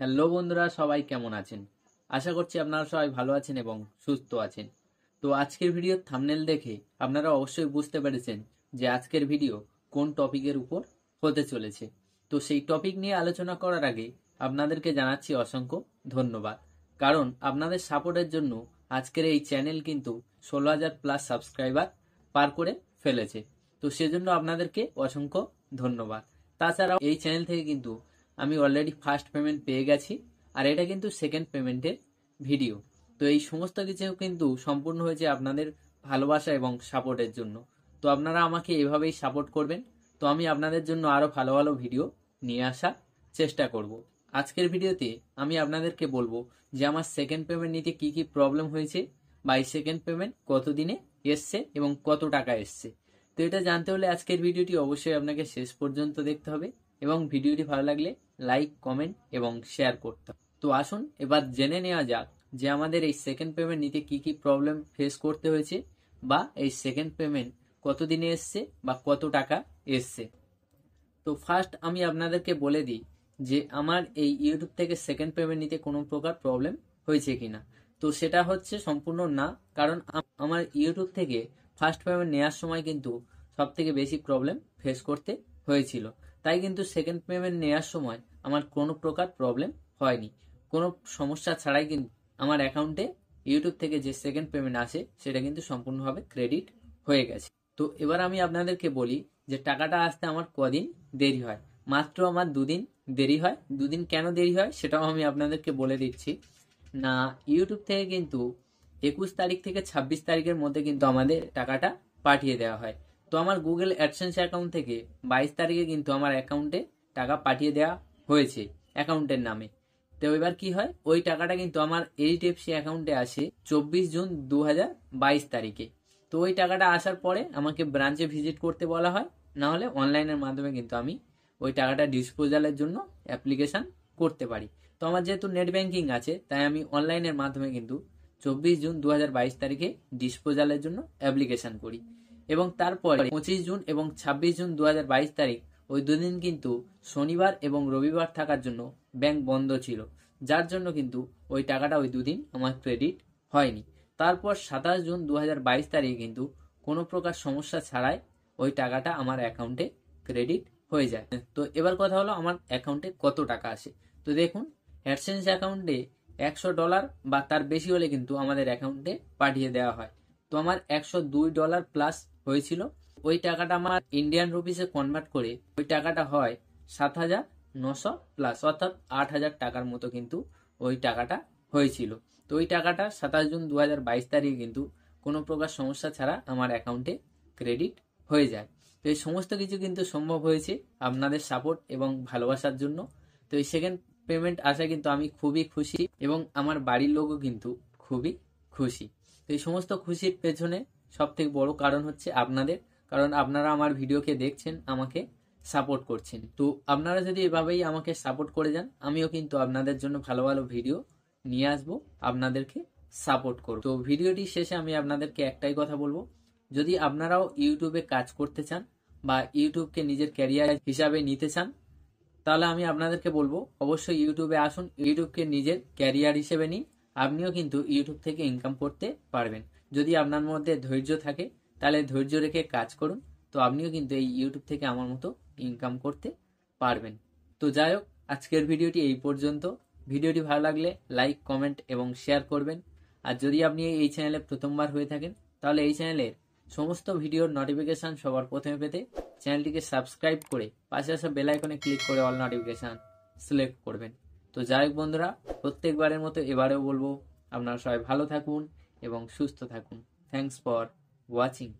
Hello বন্ধুরা সবাই কেমন আছেন আশা করছি আপনারা সবাই ভালো আছেন এবং সুস্থ আছেন তো আজকের ভিডিওর থামনেল দেখে আপনারা অবশ্যই বুঝতে পেরেছেন যে আজকের ভিডিও কোন টপিকের উপর হতে চলেছে তো সেই টপিক নিয়ে আলোচনা করার আগে আপনাদেরকে জানাচ্ছি অসংখ্য ধন্যবাদ কারণ আপনাদের সাপোর্টের জন্য আজকের এই চ্যানেল কিন্তু ষোলো হাজার প্লাস সাবস্ক্রাইবার পার করে ফেলেছে তো সেজন্য আপনাদেরকে অসংখ্য ধন্যবাদ তাছাড়াও এই চ্যানেল থেকে কিন্তু আমি অলরেডি ফার্স্ট পেমেন্ট পেয়ে গেছি আর এটা কিন্তু সেকেন্ড পেমেন্টের ভিডিও তো এই সমস্ত কিছু কিন্তু সম্পূর্ণ হয়েছে আপনাদের ভালোবাসা এবং সাপোর্টের জন্য তো আপনারা আমাকে এভাবেই সাপোর্ট করবেন তো আমি আপনাদের জন্য আরও ভালো ভালো ভিডিও নিয়ে আসার চেষ্টা করব। আজকের ভিডিওতে আমি আপনাদেরকে বলবো যে আমার সেকেন্ড পেমেন্ট নিতে কি কি প্রবলেম হয়েছে বা এই সেকেন্ড পেমেন্ট কত দিনে এসছে এবং কত টাকা এসছে তো এটা জানতে হলে আজকের ভিডিওটি অবশ্যই আপনাকে শেষ পর্যন্ত দেখতে হবে এবং ভিডিওটি ভালো লাগলে লাইক কমেন্ট এবং শেয়ার করতে তো আসুন এবার জেনে নেওয়া যাক যে আমাদের এই সেকেন্ড পেমেন্ট নিতে কি কি প্রবলেম ফেস করতে হয়েছে বা এই সেকেন্ড পেমেন্ট কত দিনে এসছে বা কত টাকা এসছে তো ফার্স্ট আমি আপনাদেরকে বলে দিই যে আমার এই ইউটিউব থেকে সেকেন্ড পেমেন্ট নিতে কোনো প্রকার প্রবলেম হয়েছে কি না তো সেটা হচ্ছে সম্পূর্ণ না কারণ আমার ইউটিউব থেকে ফার্স্ট পেমেন্ট নেওয়ার সময় কিন্তু সব থেকে বেশি প্রবলেম ফেস করতে হয়েছিল তাই কিন্তু সেকেন্ড পেমেন্ট নেওয়ার সময় আমার কোনো প্রকার প্রবলেম হয়নি কোনো সমস্যা ছাড়াই কিন্তু আমার অ্যাকাউন্টে ইউটিউব থেকে যে সেকেন্ড পেমেন্ট আসে সেটা কিন্তু সম্পূর্ণভাবে ক্রেডিট হয়ে গেছে তো এবার আমি আপনাদেরকে বলি যে টাকাটা আসতে আমার কদিন দেরি হয় মাত্র আমার দুদিন দেরি হয় দুদিন কেন দেরি হয় সেটাও আমি আপনাদেরকে বলে দিচ্ছি না ইউটিউব থেকে কিন্তু একুশ তারিখ থেকে ছাব্বিশ তারিখের মধ্যে কিন্তু আমাদের টাকাটা পাঠিয়ে দেওয়া হয় তো আমার গুগল অ্যাডসেন্স অ্যাকাউন্ট থেকে বাইশ তারিখে কিন্তু আমার অ্যাকাউন্টে টাকা পাঠিয়ে দেওয়া হয়েছে অ্যাকাউন্টের নামে তো এবার কি হয় ওই টাকাটা কিন্তু আমার এইচডিএফসি অ্যাকাউন্টে আসে চব্বিশ জুন দু তারিখে তো ওই টাকাটা আসার পরে আমাকে ব্রাঞ্চে ভিজিট করতে বলা হয় না হলে অনলাইনের মাধ্যমে কিন্তু আমি ওই টাকাটা ডিসপোজালের জন্য অ্যাপ্লিকেশান করতে পারি তো আমার যেহেতু নেট ব্যাঙ্কিং আছে তাই আমি অনলাইনের মাধ্যমে কিন্তু চব্বিশ জুন দু তারিখে ডিসপোজালের জন্য অ্যাপ্লিকেশান করি এবং তারপরে পঁচিশ জুন এবং ছাব্বিশ জুন দু তারিখ ওই দুদিন কিন্তু শনিবার এবং রবিবার থাকার জন্য ব্যাংক বন্ধ ছিল যার জন্য কিন্তু ওই টাকাটা ওই দুদিন আমার ক্রেডিট হয়নি তারপর সাতাশ জুন দু তারিখে কিন্তু কোনো প্রকার সমস্যা ছাড়াই ওই টাকাটা আমার অ্যাকাউন্টে ক্রেডিট হয়ে যায় তো এবার কথা হলো আমার অ্যাকাউন্টে কত টাকা আসে তো দেখুন অ্যাডসেন্স অ্যাকাউন্টে একশো ডলার বা তার বেশি হলে কিন্তু আমাদের অ্যাকাউন্টে পাঠিয়ে দেওয়া হয় তো আমার একশো দুই ডলার প্লাস হয়েছিল ওই টাকাটা আমার ইন্ডিয়ান রুপিসে কনভার্ট করে ওই টাকাটা হয় সাত হাজার নশো প্লাস অর্থাৎ আট হাজার টাকার মতো কিন্তু ওই টাকাটা হয়েছিল তো ওই টাকাটা সাতাশ জুন দু হাজার বাইশ তারিখে কিন্তু কোনো প্রকার সমস্যা ছাড়া আমার অ্যাকাউন্টে ক্রেডিট হয়ে যায় তো এই সমস্ত কিছু কিন্তু সম্ভব হয়েছে আপনাদের সাপোর্ট এবং ভালোবাসার জন্য তো এই সেকেন্ড পেমেন্ট আসা কিন্তু আমি খুবই খুশি এবং আমার বাড়ির লোকও কিন্তু খুবই খুশি তো এই সমস্ত খুশির পেছনে সব থেকে বড় কারণ হচ্ছে আপনাদের কারণ আপনারা আমার ভিডিওকে দেখছেন আমাকে সাপোর্ট করছেন তো আপনারা যদি এভাবেই আমাকে সাপোর্ট করে যান আমিও কিন্তু আপনাদের জন্য ভালো ভালো ভিডিও নিয়ে আসবো আপনাদেরকে সাপোর্ট করব তো ভিডিওটি শেষে আমি আপনাদেরকে একটাই কথা বলবো যদি আপনারাও ইউটিউবে কাজ করতে চান বা ইউটিউবকে নিজের ক্যারিয়ার হিসাবে নিতে চান তাহলে আমি আপনাদেরকে বলবো অবশ্যই ইউটিউবে আসুন ইউটিউবকে নিজের ক্যারিয়ার হিসেবে নিন আপনিও কিন্তু ইউটিউব থেকে ইনকাম করতে পারবেন যদি আপনার মধ্যে ধৈর্য থাকে তাহলে ধৈর্য রেখে কাজ করুন তো আপনিও কিন্তু এই ইউটিউব থেকে আমার মতো ইনকাম করতে পারবেন তো যাই হোক আজকের ভিডিওটি এই পর্যন্ত ভিডিওটি ভালো লাগলে লাইক কমেন্ট এবং শেয়ার করবেন আর যদি আপনি এই চ্যানেলে প্রথমবার হয়ে থাকেন তাহলে এই চ্যানেলের সমস্ত ভিডিওর নোটিফিকেশান সবার প্রথমে পেতে চ্যানেলটিকে সাবস্ক্রাইব করে পাশে আসা বেলাইকনে ক্লিক করে অল নোটিফিকেশান সিলেক্ট করবেন তো যাই হোক বন্ধুরা প্রত্যেকবারের মতো এবারেও বলবো আপনারা সবাই ভালো থাকুন এবং সুস্থ থাকুন থ্যাংকস ফর ওয়াচিং